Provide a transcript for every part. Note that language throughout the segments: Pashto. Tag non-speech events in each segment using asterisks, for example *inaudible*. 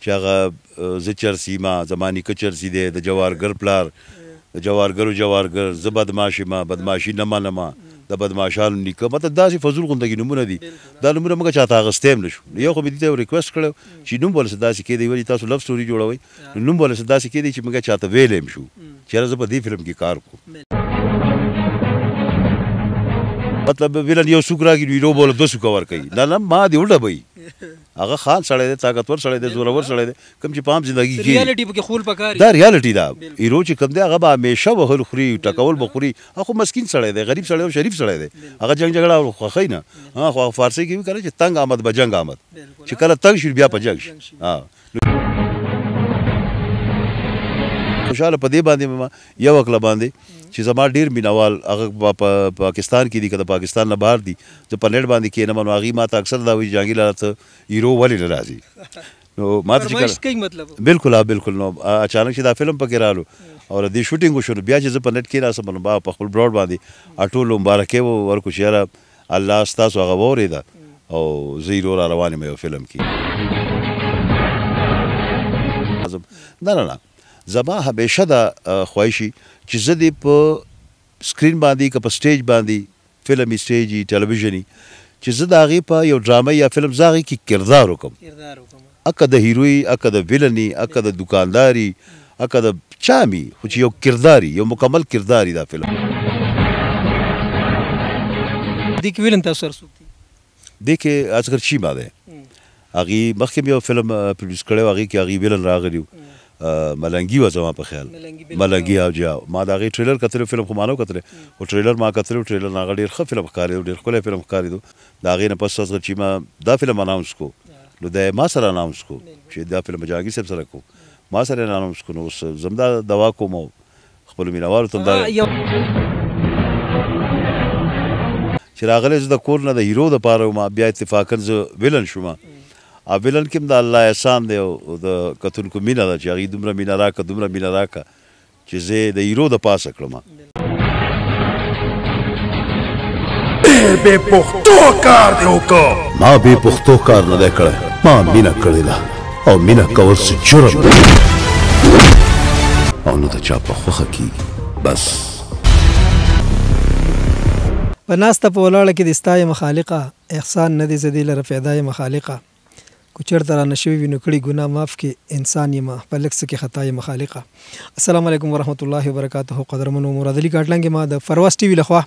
چې هغه زچر سیما زمانی کچر سی دی د جوارګر پلار د جوارګرو جوارګر زبدماشي ما بدماشي نه منما د بدماشانو نیکه مته داسې فضل غوندګي نمونه دي دا نمونه موږ چاته غستیم نشو یو خو دې ته ریکوست کړو چې نوم بول سداسي کې دی ولی تاسو لف سټوري جوړوي نوم بول سداسي کې دی چې موږ چاته ویلم شو mm. چیرې زه په دې فلم کې کار کوم مطلب ویلن یو سوک راګي ویډیو بوله دو سوک ور کوي نه نه ما دی وډه بي هغه خال سړی دی طاقتور سړی دی زورور سړی دی کوم چې پام زندگی کې ریالټي پکې خول پکاري دا ریالټي دا ایرو چې کوم دی هغه به همیشه وهل خوري ټکول بخوري هغه مسكين سړی دی غریب سړی او شریف سړی دی هغه جنگ جګړه او خوخی نه ها خو فارسی کې وی کړی چې تنگ آمد به جنگ آمد چې کله تنگ شي بیا په جنگ شي ها خوشاله په دې باندې ما یو وکړه باندې چې زما ډیر مینوال هغه پاکستان کې دي که د پاکستان نه بهر دي چې په نت باندې کې نه منو هغه ما ته اکثر دا وی جانګی لاله ته هیرو ولی نه راځي نو ما ته چې بالکل بالکل نو اچانک چې دا فلم پکې رالو او د شوټینګ شروع بیا چې په نت کې راسم نو با په خپل براډ باندې اټولو مبارکي وو ورکو شیرا الله ستاسو هغه وری دا او زیرو را روانه مې فلم کې نه نه نه زما همیشه دا خواهشي چې زه دې په سکرین باندې که په سټیج باندې فلمي سټیجي ټلویزیوني چې زه د هغې په یو ډرامه یا فلم زه هغې کې کردار وکړم کردار وکړم اکه د هیروي اکه د ویلني اکه د دکانداري اکه د چامي خو چې یو کرداري یو مکمل کرداري دا فلم دې کې ویلن تاسو سره دې کې اڅګر چی ما ده اغي مخکې یو فلم پروډوس کړو اغي کې اغي ویلن راغلیو ملنګي و زما په خیال ملنګي او جا ما دا غي ټریلر کتل فلم خو مانو کتل او ټریلر ما کتل ټریلر نه غډیر خ فلم ښکاری ډیر خل فلم ښکاری دو دا غي نه پس څه چې ما دا فلم اناونس کو نو د ما سره اناونس کو چې دا فلم جاګي سب سره کو ما سره اناونس کو نو زمدا دوا کوم خپل مینوالو ته دا چې راغلی زه د کور نه د هیرو د پاره ما بیا اتفاقا زه ویلن شوم mm. اوبلن کې د الله احسان دی او د کتونکو مینا ده چې هغه دومره مینا راکا دومره مینا راکا چې زه د ایرو د پاسه کړم به پختو کار دی وکړه ما به پختو کار نه دی کړی ما مینا کړی ده او مینا کول څه جرم دی او نو د چا په خوخه کیږي بس په ناسته په ولاړه کې د ستای مخالقه احسان نه دی زدي لره پیدای مخالقه کوچر تر نشوي وینو کړي ګناه معاف کې انسان یما بلکې کې خطا یې مخالقه السلام علیکم ورحمۃ الله وبرکاته قدرمنو مراد علي کاټلنګ ما د فرواس ټي وی لخوا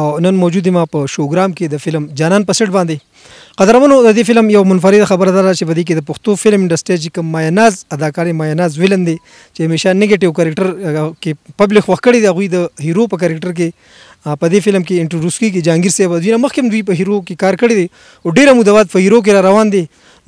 او نن موجود ما په شوګرام کې د فلم جانان پسټ باندې قدرمنو د دې فلم یو منفرد خبردار چې بدی کې د پښتو فلم انډستری کې مایناز اداکاري مایناز ویلن دي چې همیشه نیگیټیو کریکٹر کې پبلک وخکړي د غوي د هیرو په کریکٹر کې په دې فلم کې انټروډوس کیږي جانگیر صاحب ځینې مخکې دوی په هیرو کې کار کړی دی او ډیره موده بعد په هیرو کې را روان دي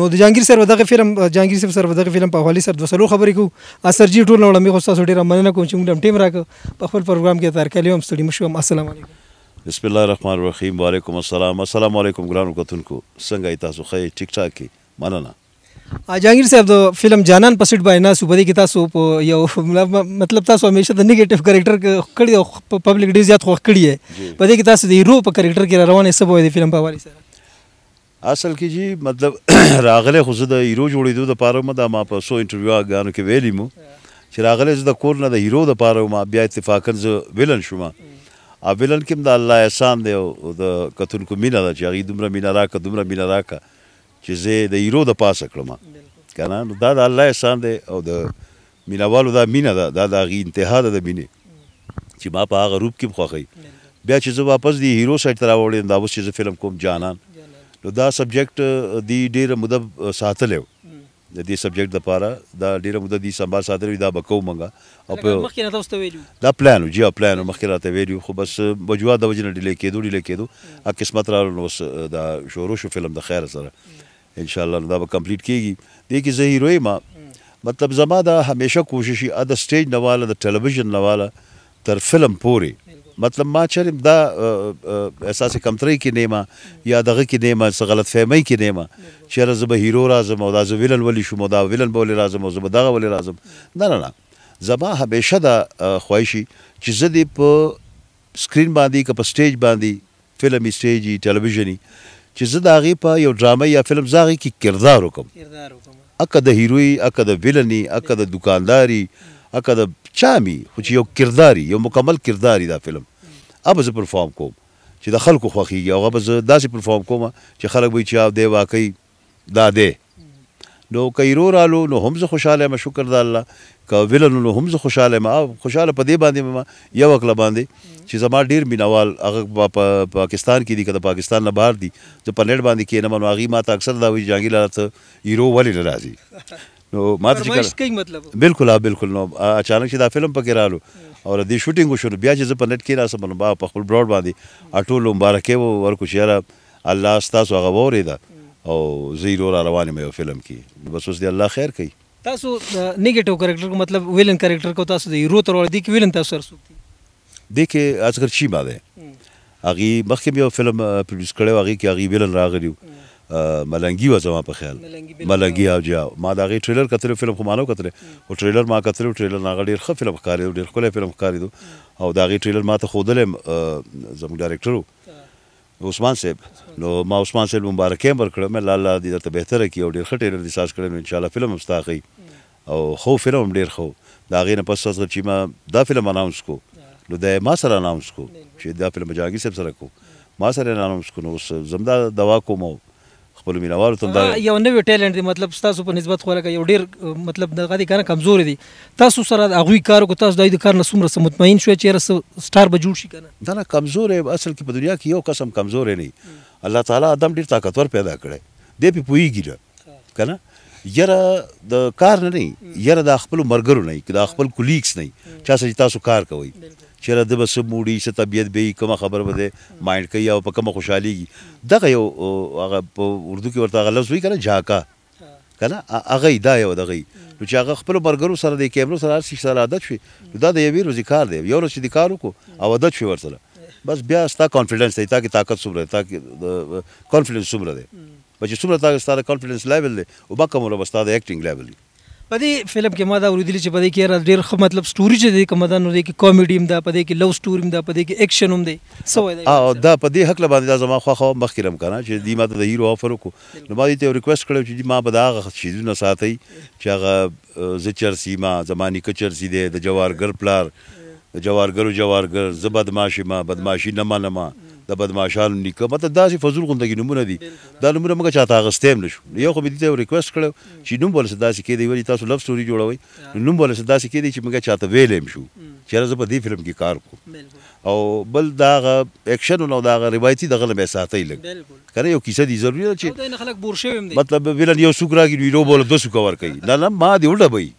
نو د جانگیر سره دغه فلم جانگیر صاحب سره دغه فلم په حواله سره د وسلو خبرې کوو اثر جی ټول لړمې خو تاسو ډیره مننه کوم چې موږ ټیم راک په خپل پروګرام کې تر کلیو هم ستړي مشو السلام علیکم بسم الله الرحمن الرحیم وعلیکم السلام السلام علیکم ګرانو کتونکو څنګه تاسو خې ټیک ټاک مننه جانگیر صاحب د فلم جانان په سټ باندې ناسو بده کې تاسو په یو مطلب تاسو همیشه د نیگیټیو کریکٹر کړی او پبلک ډیر زیات خوښ کړی دی په دې کې تاسو د هیرو په کریکٹر کې روانې سبا د فلم په حواله سره اصل کې جی مطلب *coughs* راغله خو زه د هیرو جوړېدو د پاره ما د ما په سو انټرویو غانو کې ویلی مو چې راغله زه د کور نه د هیرو د پاره ما بیا اتفاقا زه ویلن شوم ا ویلن کې د الله احسان دی او د کتونکو مینا د چاغي دومره مینا راکا دومره مینا راکا چې زه د ایرو د پاسه کړم کنه نو دا د الله احسان دی او د مینوالو دا مینه ده دا د هغې انتها ده د مینې چې ما په هغه روپ کې خوښوي بیا چې زه واپس د هیرو سایډ ته راوړې دا اوس چې زه فلم کوم جانان نو دا سبجیکټ دی ډېره موده ساتلی د دې سبجیکټ د پاره دا ډیره مده دي سمبال ساتل دا بکو مونږه او په مخکې نه تاسو ویلو دا پلان جی پلان مخکې راته ویلو خو بس بجوا د وجنه ډیلې کېدو ډیلې کېدو ا قسمت را نو دا شروع شو فلم د خیر سره ان شاء الله دا به کمپلیټ کیږي دې کې زه هیروي ما مطلب زما دا همیشه کوشش ا د سټیج نواله د ټلویزیون نواله تر فلم پوري مطلب ما چرم دا احساس کمتري کې نیمه یا دغه کې نیمه څه غلط فهمي کې نیمه چې زه به هیرو راځم او دا زه ویلن ولي شم او دا ویلن بولي راځم او زه به دغه ولي راځم نه نه نه زما همیشه دا خوښي چې زه دې په سکرین باندې که په سټیج باندې فلمي سټیجي ټلویزیوني چې زه د هغې په یو ډرامه یا فلم زه هغې کې کردار وکم کردار وکم اکه د هیروي اکه د ویلني اکه د دکانداري اکه د چامي خو چې یو کرداري یو مکمل کرداري دا فلم اب زه پرفارم کوم چې د خلکو خوښیږي او به زه داسې پرفارم کوم چې خلک وایي چې دی واقعي دا دی نو کایرو رالو نو هم زه خوشاله ما شکر د الله ک ویلن نو هم زه خوشاله ما خوشاله په دې باندې ما یو وکړه باندې چې زما ډیر مینوال هغه په پاکستان کې دي کده پاکستان نه بهر دي چې په نړۍ باندې کې نه منو هغه ما ته اکثر دا وی جانګی لاله یرو ولی راځي نو ما ته چې مطلب بالکل بالکل نو اچانک چې دا فلم پکې رالو او دې شوټینګ شروع بیا چې په نت کې راسه بنو با په خپل براډ باندې اټول مبارکه ورکو شهره الله ستاسو هغه وریده او زه یې را روان یم یو فلم کې بس اوس دې الله خیر کوي تاسو نیگیټیو کریکٹر کو مطلب ویلن کریکٹر کو تاسو د هیرو تر ور دي کې ویلن تاسو سر سوکتي دې کې اذکر چی باندې اغي مخکې یو فلم پروډوس کړو اغي کې اغي ویلن راغلی ملنګي و زما په خیال ملنګي او جا ما دا غي ټریلر کتل فلم خو مانو کتل او ټریلر ما کتل ټریلر ناغ ډیر ښه فلم ښکاری ډیر ښکلی فلم ښکاری او دا غي ټریلر ما ته خودل زموږ ډایرکټر عثمان صاحب نو ما عثمان صاحب مبارکي ورکړه مې الله دې درته بهتره کړي او ډېر ښه ټیلر دې ساز کړی نو ان شاء الله فلم مستاقي او خو فلم ډېر خو دا غي نه پس چې ما دا فلم اناونس کو نو د ما سره اناونس کو چې دا فلم جاګي صاحب سره کو ما سره اناونس کو نو زمدا دوا کوم خپل مینوالو ته دا یو نوې ټیلنټ دی مطلب تاسو په نسبت خو یو ډیر مطلب دغه دي کنه کمزور دي تاسو سره د اغوی کارو کو تاسو دای د کار نه سمره مطمئن شو چې رس سٹار به جوړ شي کنه دا نه کمزور اصل کې په دنیا کې یو قسم کمزور نه الله تعالی ادم ډیر طاقتور پیدا کړي دی په پویږي کنه یره د کار نه نه یره د خپل مرګرو نه دا خپل کولیګز نه چا سره تاسو کار کوي چیرې د بس موډي څه طبيعت به کوم خبر بده مایند کوي او په کوم خوشحاليږي دغه یو هغه په اردو کې ورته لفظ وی کنه جاکا کنه هغه دا یو دغه نو چې هغه خپل برګرو سره د کیبلو سره هر څه عادت شي دا د یوې روزي کار دی یو ورځ چې کار وکړو او عادت شي ورسره بس بیا ستا کانفیډنس دی تاکي طاقت سمره تاکي کانفیډنس سمره دی بچ سمره تاکي ستا کانفیډنس لیول دی او با کومه بس تا د اکټینګ لیول دی په دې فلم کې ما دا ورېدل چې په دې کې ډېر ښه مطلب سټوري چې دی کومه دا نو دی کې کامیډي هم دا په دې کې لو سټوري هم دا په دې کې اکشن هم دی سو دی او دا په دې حق باندې زما خو خو مخکرم کنه چې دی ماته د هیرو افر کو نو ما دې ته ریکوست کړو چې ما به دا شیزونه ساتي چې هغه زچر سیما زماني کچر سی دی د جوارګر پلار د جوارګرو جوارګر زبد ماشي ما بدماشي نما نما د بدمعشانو نیکه مته داسې فضول غوندګي نمونه دي دا نمونه موږ چاته اغستې هم نشو یو خو به دې ته ریکوست کړو چې نوم بل څه داسې کې دی ولی تاسو لف سوري جوړوي نوم بل څه داسې کې دی چې موږ چاته ویلې هم شو چیرې زه په دې فلم کې کار کوم او بل دا غ اکشن او دا غ روایتي دغه له ساتي لګ کنه یو کیسه دي ضروري ده چې خلک بور شوی دي مطلب ویلن یو سوکرا کې ویډیو بول دو سوکا ور کوي نه نه ما دی وډه بي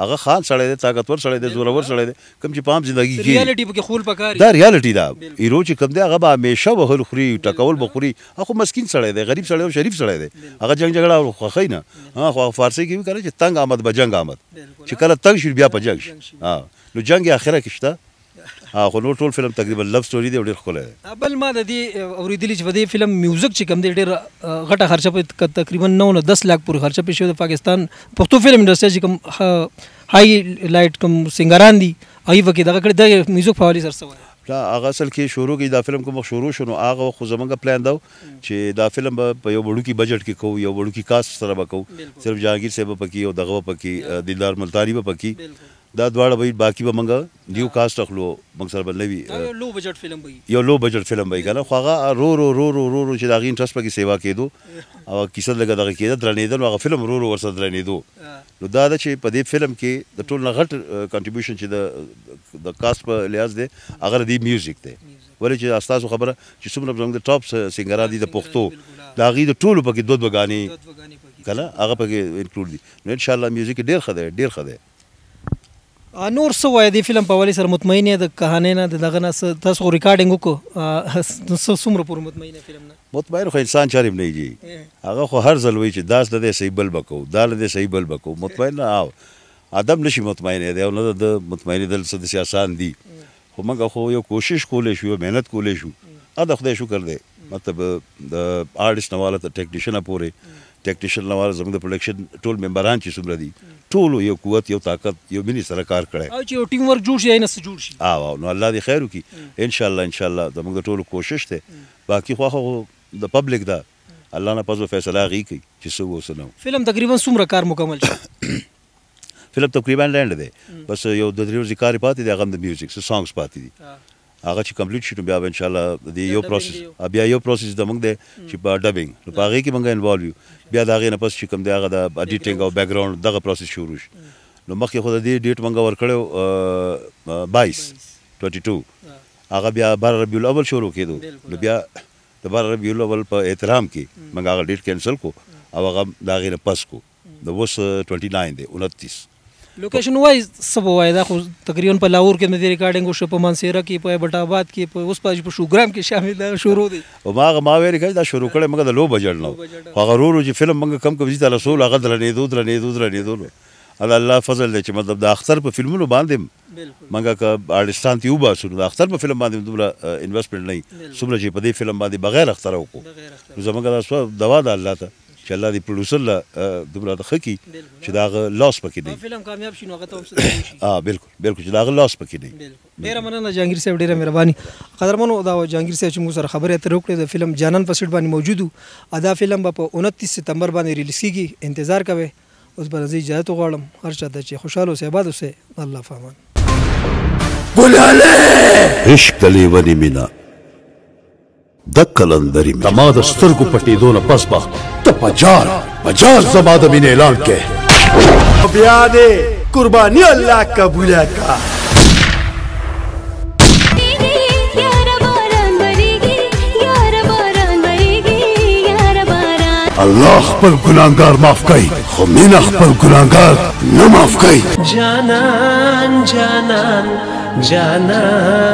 هغه خان سړی دی طاقتور سړی دی زورور سړی دی کوم چې پام زندگی کې ریالټي پکې خول پکاري دا ریالټي دا ایرو چې کوم دی هغه به همیشه وهل خوري ټکول بخوري هغه مسكين سړی دی غریب سړی او شریف سړی دی هغه جنگ جګړه خوخی نه ها خو فارسی کې وی کوي چې تنگ آمد به جنگ آمد چې کله تنگ شي بیا په جنگ شي ها نو جنگ اخره کې شته ها خو نور ټول فلم تقریبا لف سټوري دی ډېر ښکلی دی بل ما د دې اورېدلي چې په دې فلم میوزک چې کوم دی ډېر غټه خرچه په تقریبا نو نه دس لاک پورې خرچه پې شوې د پاکستان پښتو فلم انډسټري چې کوم های لایټ کوم سنګران دي هغوی پکې دغه کړی د میوزک په حوالې سره څه دا هغه اصل کې شروع کې دا فلم کوم شروع شونه هغه خو زمونږ پلان دا چې دا فلم په یو وړوکی بجټ کې کوو یو وړوکی کاست سره وکړو صرف جاګیر صاحب پکې او دغه پکې دلدار ملتانی پکې دا دواړه به باقی به موږ نیو کاست اخلو موږ سره به نوي یو لو بجټ فلم وي یو لو بجټ فلم وي کنه خو هغه رو رو رو رو رو چې دا غي انټرست پکې سیوا کېدو *laughs* او کیسه لګه دغه کېده درنېدل هغه فلم رو رو ورسره درنېدو نو دا د چې په دې فلم کې د ټول نغټ کنټریبیوشن چې د د کاست په لحاظ دی هغه د میوزیک دی ولې چې تاسو خبره چې څومره زموږ د ټاپ سنگران دي د پښتو دا غي د ټولو پکې دوه دوه غاني کنه هغه پکې انکلود دي نو ان شاء الله میوزیک ډیر خدای ډیر خدای نور څه وایي د فلم په والی سره مطمئن یې د کہانی نه د دغه نه تاسو ریکارډینګ وکړو څه څومره پورې مطمئن یې فلم نه مطمئن خو انسان چارم نه جی هغه خو هر ځل وایي چې داس د صحیح بل بکو دال د صحیح بل بکو مطمئن نه آو ادم نشي مطمئن دی او نه د مطمئن دل څه د آسان دی خو موږ خو یو کوشش کولې شو مهنت کولې شو اده خدای شکر دی مطلب د آرټست نه والا ته ټیکنیشن پورې ټیکنیشن لوار زموږ د پروډکشن ټول ممبران چې څومره دي ټول یو قوت یو طاقت یو ملي سره کار کړی او چې یو ټیم ورک جوړ شي نه سره جوړ شي او نو الله دې خیر وکړي ان شاء الله ان شاء الله زموږ د ټولو کوشش ته باقي خو خو د پبلک دا الله نه پزو فیصله غي کوي چې څه وسنو فلم تقریبا څومره کار مکمل شو فلم تقریبا لینډ دی بس یو د دریو ذکر پاتې دی غم د میوزیک سانګز پاتې دي هغه چې کمپلیټ شي بیا ان شاء الله د یو پروسس بیا یو پروسس د موږ د چې په ډبینګ نو په هغه کې موږ انوالو یو بیا دا غي نه پس چې کوم دی هغه د اډیټینګ او بیک گراوند دغه پروسس شروع شي نو مخکې خو د دې ډیټ موږ ورکړو 22 22 هغه بیا بار ربیع الاول شروع کېدو نو بیا د بار ربیع الاول په احترام کې موږ هغه ډیټ کینسل کو او هغه دا غي نه پس کو د وس 29 دی 29 لوکیشن وایز څه به وایي دا خو تقریبا په لاهور کې مې ریکارډینګ وشو په مانسیرا کې په بټا آباد کې په اوس په شوګرام کې شامل دا شروع دی او ما ما ویل کړي دا شروع کړي موږ د لو بجټ نو هغه ورو چې فلم موږ کم کم ځیته رسول هغه درنې دود درنې دود درنې دود الله فضل دی چې مطلب د اختر په فلمونو باندې منګه کا آرټستان تی وبا شنو د اختر په فلم باندې دومره انویسټمنټ نه څومره چې په دې فلم باندې بغیر اختر وکړو زمونږ دا دوا د الله ته چې الله دې پروډوسر لا دومره د خکی چې دا غ لاس پکې دی فلم کامیاب شي نو هغه ته هم شي ها بالکل بالکل چې دا غ لاس پکې دی ډیره مننه جانگیر صاحب ډیره مهرباني قدرمنو دا جانگیر صاحب چې موږ سره خبرې اترې وکړې د فلم جانان پسټ باندې موجودو ادا فلم په 29 سپتمبر باندې ریلیز کیږي انتظار کوئ اوس به زه اجازه غواړم هر چا ته چې خوشاله اوسئ آباد اوسئ الله فامان ګلاله عشق دلی ونی مینا د کلندري مې تما د سترګو پټېدو نه پس با ته پجار پجار زما د مینې اعلان کې بیا دې قرباني الله قبول کا الله خپل ګناګار معاف کوي خو مين خپل ګناګار نه معاف کوي جانان جانان جانان